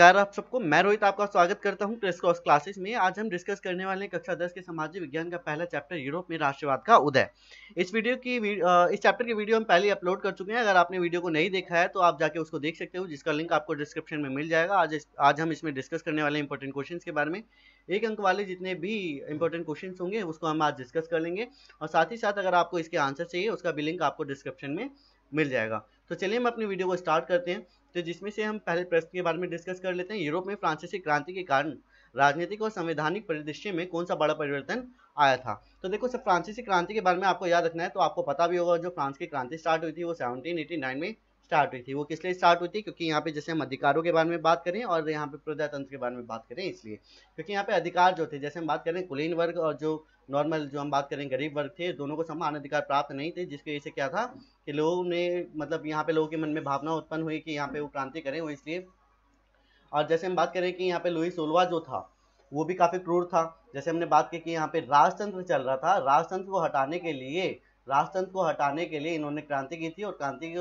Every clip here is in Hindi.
नमस्कार आप सबको मैं रोहित आपका स्वागत करता हूं प्रेस कॉस क्लासेस में आज हम डिस्कस करने वाले हैं कक्षा 10 के सामाजिक विज्ञान का पहला चैप्टर यूरोप में राष्ट्रवाद का उदय इस वीडियो की इस चैप्टर की वीडियो हम पहले अपलोड कर चुके हैं अगर आपने वीडियो को नहीं देखा है तो आप जाके उसको देख सकते हो जिसका लिंक आपको डिस्क्रिप्शन में मिल जाएगा आज आज हम इसमें डिस्कस करने वाले इंपॉर्टेंट क्वेश्चन के बारे में एक अंक वाले जितने भी इंपॉर्टेंट क्वेश्चन होंगे उसको हम आज डिस्कस कर लेंगे और साथ ही साथ अगर आपको इसके आंसर चाहिए उसका भी लिंक आपको डिस्क्रिप्शन में मिल जाएगा तो चलिए हम अपनी वीडियो को स्टार्ट करते हैं तो जिसमें से हम पहले प्रश्न के बारे में डिस्कस कर लेते हैं यूरोप में फ्रांसीसी क्रांति के कारण राजनीतिक और संवैधानिक परिदृश्य में कौन सा बड़ा परिवर्तन आया था तो देखो सर फ्रांसीसी क्रांति के बारे में आपको याद रखना है तो आपको पता भी होगा जो फ्रांस की क्रांति स्टार्ट हुई थी वो सेवनटीन में स्टार्ट हुई थी वो किस लिए स्टार्ट हुई थी क्योंकि यहाँ पे जैसे हम अधिकारों के बारे में बात करें और यहाँ पे प्रजातंत्र के बारे में बात करें इसलिए क्योंकि यहाँ पे अधिकार जो थे जैसे हम बात करें कुलीन वर्ग और जो नॉर्मल जो हम बात करें गरीब वर्ग थे दोनों को समान अधिकार प्राप्त नहीं थे जिसकी वजह से क्या था कि लोगों ने मतलब यहाँ पे लोगों के मन में भावना उत्पन्न हुई कि यहाँ पे वो क्रांति करें वो इसलिए और जैसे हम बात करें कि यहाँ पे लुई सोलवा जो था वो भी काफ़ी क्रूर था जैसे हमने बात की कि यहाँ पे राजतंत्र चल रहा था राजतंत्र को हटाने के लिए राजतंत्र को हटाने के लिए इन्होंने क्रांति की थी और क्रांति की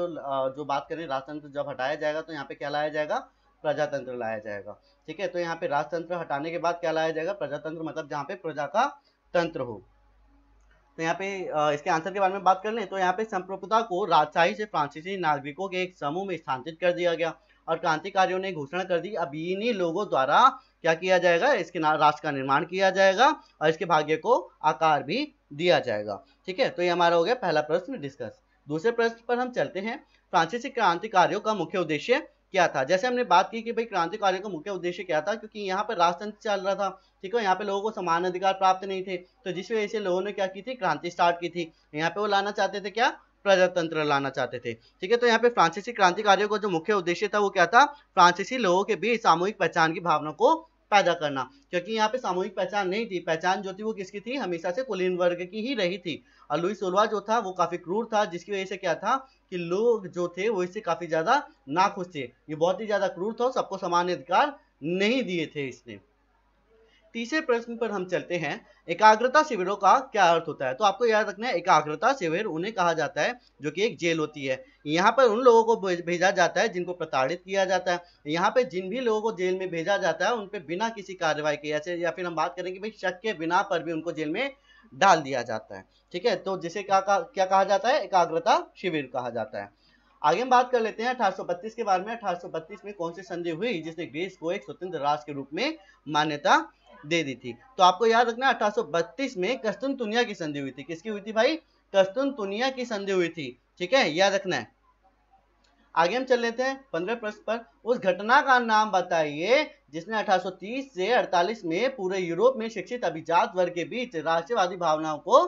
जो बात करें राजतंत्र जब हटाया जाएगा तो यहाँ पे क्या लाया जाएगा प्रजातंत्र लाया जाएगा ठीक है तो यहाँ पे राजतंत्र हटाने के बाद क्या लाया जाएगा प्रजातंत्र मतलब जहाँ पे प्रजा का तंत्र हो तो यहाँ पे इसके आंसर के बारे में बात कर लें तो यहाँ पे संप्रभुता को राजशाही से फ्रांसीसी नागरिकों के एक समूह में स्थानांतरित कर दिया गया और क्रांतिकारियों ने घोषणा कर दी अब इन्हीं लोगों द्वारा क्या किया जाएगा इसके राष्ट्र का निर्माण किया जाएगा और इसके भाग्य को आकार भी दिया जाएगा ठीक है तो ये हमारा हो गया पहला प्रश्न डिस्कस दूसरे प्रश्न पर हम चलते हैं फ्रांसीसी क्रांतिकारियों का मुख्य उद्देश्य क्या था जैसे हमने बात की कि भाई क्रांतिकारियों का मुख्य उद्देश्य क्या था क्योंकि यहाँ पर राजतंत्र चल रहा था ठीक है यहाँ पे लोगों को समान अधिकार प्राप्त नहीं थे तो जिस वजह से लोगों ने क्या की थी क्रांति स्टार्ट की थी यहाँ पे वो लाना चाहते थे क्या प्रजातंत्र लाना चाहते थे ठीक है तो यहाँ पे फ्रांसीसी क्रांतिकारियों का जो मुख्य उद्देश्य था वो क्या था फ्रांसीसी लोगों के बीच सामूहिक पहचान की भावना को पैदा करना क्योंकि यहाँ पे सामूहिक पहचान नहीं थी पहचान जो थी वो किसकी थी हमेशा से कुलीन वर्ग की ही रही थी और लुई सोलवा जो था वो काफी क्रूर था जिसकी वजह से क्या था कि लोग जो थे वो इससे काफी ज्यादा नाखुश थे ये बहुत ही ज्यादा क्रूर था सबको समान अधिकार नहीं दिए थे इसने तीसरे प्रश्न पर हम चलते हैं एकाग्रता शिविरों का क्या अर्थ होता है तो आपको याद रखना है एकाग्रता शिविर उन्हें कहा जाता है जो कि एक जेल होती है यहाँ पर उन लोगों को भेजा जाता है जिनको प्रताड़ित किया जाता है यहाँ पे जिन भी लोगों को जेल में भेजा जाता है उन पर बिना किसी कार्रवाई के ऐसे या फिर हम बात करेंगे भाई शक के बिना पर भी उनको जेल में डाल दिया जाता है ठीक है तो जिसे क्या क्या कहा जाता है एकाग्रता शिविर कहा जाता है आगे हम बात कर लेते हैं 1832 के बारे में 1832 में कौन सी संधि हुई जिसने ग्रीस को एक स्वतंत्र राष्ट्र के रूप में मान्यता दे दी थी तो आपको याद रखना 1832 में कस्तुन तुनिया की संधि हुई थी किसकी हुई थी भाई कस्तुन तुनिया की संधि हुई थी ठीक है याद रखना है आगे हम चल लेते हैं पंद्रह प्रश्न पर उस घटना का नाम बताइए जिसने 1830 से 48 में पूरे यूरोप में शिक्षित अभिजात वर्ग के बीच राष्ट्रवादी भावनाओं को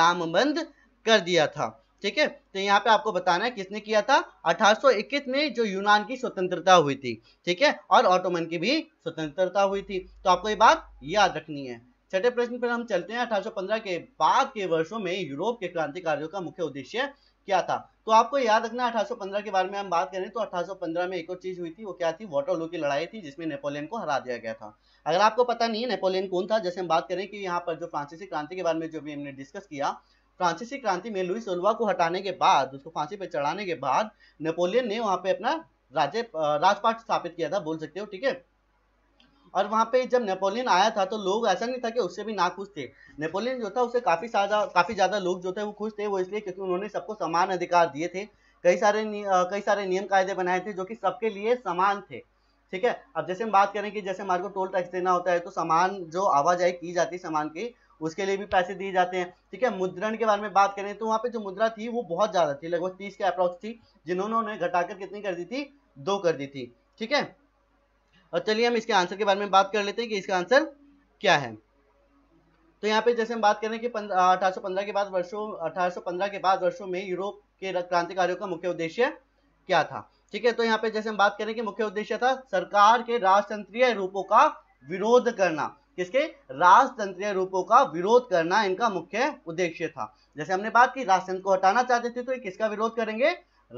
लामबंद कर दिया था ठीक है तो यहाँ पे आपको बताना है किसने किया था 1821 में जो यूनान की स्वतंत्रता हुई थी ठीक है और ऑटोमन की भी स्वतंत्रता हुई थी तो आपको ये बात याद रखनी है छठे प्रश्न पर हम चलते हैं 1815 के बाद के वर्षों में यूरोप के क्रांतिकारियों का मुख्य उद्देश्य क्या था तो आपको याद रखना 1815 के बारे में हम बात करें तो 1815 में एक और चीज हुई थी वो क्या थी वाटरलू की लड़ाई थी जिसमें नेपोलियन को हरा दिया गया था अगर आपको पता नहीं है नेपोलियन कौन था जैसे हम बात करें कि यहाँ पर जो फ्रांसीसी क्रांति के बारे में जो भी हमने डिस्कस किया फ्रांसीसी क्रांति में लुइस ओलवा को हटाने के बाद उसको फांसी पर चढ़ाने के बाद नेपोलियन ने वहां पे अपना राज्य राजपाट स्थापित किया था बोल सकते हो ठीक है और वहां पे जब नेपोलियन आया था तो लोग ऐसा नहीं था कि उससे भी ना खुश थे नेपोलियन जो था उससे काफी काफी ज्यादा लोग जो थे वो खुश थे वो इसलिए क्योंकि उन्होंने सबको समान अधिकार दिए थे कई सारे कई सारे नियम कायदे बनाए थे जो कि सबके लिए समान थे ठीक है अब जैसे हम बात करें कि जैसे हमारे को टोल टैक्स देना होता है तो समान जो आवाजाही की जाती है सामान की उसके लिए भी पैसे दिए जाते हैं ठीक है मुद्रण के बारे में बात करें तो वहाँ पे जो मुद्रा थी वो बहुत ज़्यादा थी लगभग तीस के अप्रोक्स थी जिन्होंने घटाकर कितनी कर दी थी दो कर दी थी ठीक है और चलिए हम इसके आंसर के बारे में बात कर लेते हैं कि इसका आंसर क्या है तो यहाँ पे जैसे हम बात करें कि अठारह के बाद वर्षो अठारह के बाद वर्षो में यूरोप के क्रांतिकारियों का मुख्य उद्देश्य क्या था ठीक है तो यहाँ पे जैसे हम बात करें कि मुख्य उद्देश्य था सरकार के राजतंत्रीय रूपों का विरोध करना किसके राजतंत्रीय रूपों का विरोध करना इनका मुख्य उद्देश्य था जैसे हमने बात की राजतंत्र को हटाना चाहते थे तो ये किसका विरोध करेंगे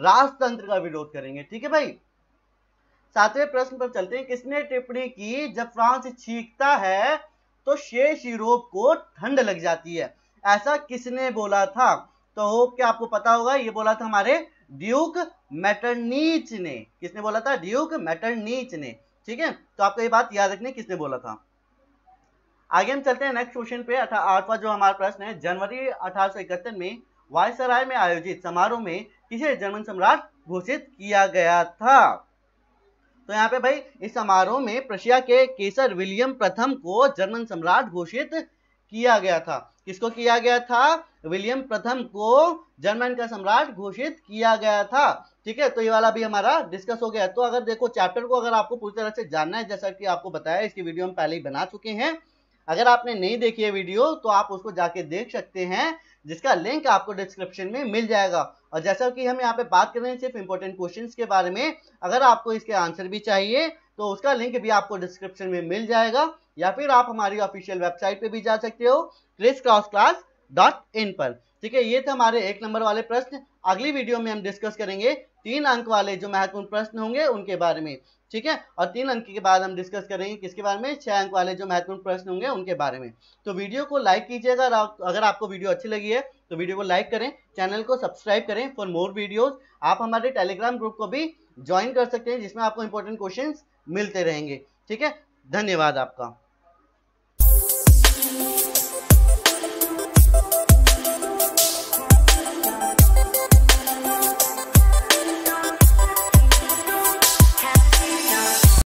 राजतंत्र का विरोध करेंगे ठीक है भाई सातवें प्रश्न पर चलते हैं किसने टिप्पणी की जब फ्रांस छींकता है तो शेष यूरोप को ठंड लग जाती है ऐसा किसने बोला था तो होप कि आपको पता होगा ये बोला था हमारे ड्यूक मैटरनीच ने किसने बोला था ड्यूक मैटरनीच ने ठीक है तो आपको ये बात याद रखनी किसने बोला था आगे हम चलते हैं नेक्स्ट क्वेश्चन पे आठवा जो हमारा प्रश्न है जनवरी अठारह में वायसराय में आयोजित समारोह में किसे जर्मन सम्राट घोषित किया गया था तो यहाँ पे भाई इस समारोह में प्रशिया के केसर विलियम प्रथम को जर्मन सम्राट घोषित किया गया था किसको किया गया था विलियम प्रथम को जर्मन का सम्राट घोषित किया गया था ठीक है तो ये वाला भी हमारा डिस्कस हो गया तो अगर देखो चैप्टर को अगर आपको पूरी तरह से जानना है जैसा कि आपको बताया इसकी वीडियो हम पहले ही बना चुके हैं अगर आपने नहीं देखी है वीडियो तो आप उसको जाके देख सकते हैं जिसका लिंक आपको डिस्क्रिप्शन में मिल जाएगा और जैसा कि हम यहाँ पे बात कर रहे हैं सिर्फ इंपॉर्टेंट क्वेश्चन के बारे में अगर आपको इसके आंसर भी चाहिए तो उसका लिंक भी आपको डिस्क्रिप्शन में मिल जाएगा या फिर आप हमारी ऑफिशियल वेबसाइट पे भी जा सकते हो criss cross class dot in पर ठीक है ये थे हमारे एक नंबर वाले प्रश्न अगली वीडियो में हम डिस्कस करेंगे तीन अंक वाले जो महत्वपूर्ण प्रश्न होंगे उनके बारे में ठीक है और तीन अंक के बाद हम डिस्कस करेंगे किसके बारे में छह अंक वाले जो महत्वपूर्ण प्रश्न होंगे उनके बारे में तो वीडियो को लाइक कीजिएगा अगर आपको वीडियो अच्छी लगी है तो वीडियो को लाइक करें चैनल को सब्सक्राइब करें फॉर मोर वीडियोज आप हमारे टेलीग्राम ग्रुप को भी ज्वाइन कर सकते हैं जिसमें आपको इंपॉर्टेंट क्वेश्चन मिलते रहेंगे ठीक है धन्यवाद आपका